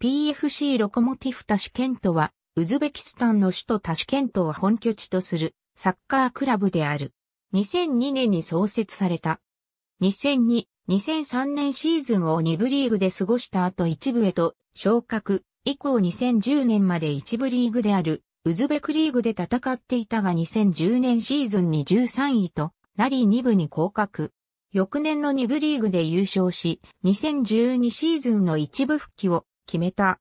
PFC ロコモティフタシケントは、ウズベキスタンの首都タシケントを本拠地とするサッカークラブである。2002年に創設された。2002、2003年シーズンを2部リーグで過ごした後1部へと昇格、以降2010年まで1部リーグであるウズベクリーグで戦っていたが2010年シーズンに13位となり2部に降格。翌年の2部リーグで優勝し、2012シーズンの1部復帰を決めた。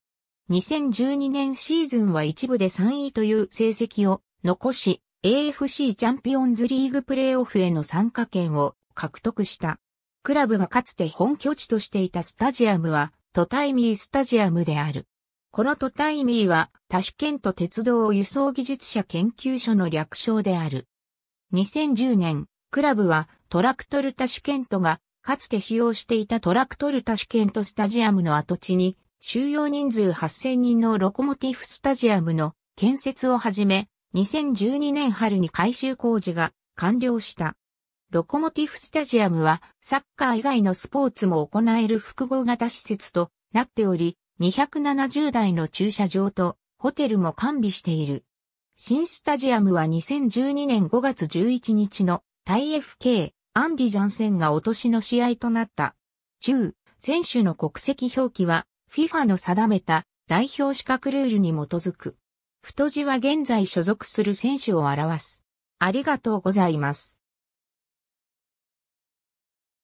2012年シーズンは一部で3位という成績を残し、AFC チャンピオンズリーグプレーオフへの参加権を獲得した。クラブがかつて本拠地としていたスタジアムはトタイミースタジアムである。このトタイミーはタシュケント鉄道輸送技術者研究所の略称である。2010年、クラブはトラクトルタシュケントがかつて使用していたトラクトルタシュケントスタジアムの跡地に収容人数8000人のロコモティフスタジアムの建設をはじめ、2012年春に改修工事が完了した。ロコモティフスタジアムはサッカー以外のスポーツも行える複合型施設となっており、270台の駐車場とホテルも完備している。新スタジアムは2012年5月11日のタイ FK アンディジャン戦が落としの試合となった。中、選手の国籍表記は FIFA の定めた代表資格ルールに基づく。太字は現在所属する選手を表す。ありがとうございます。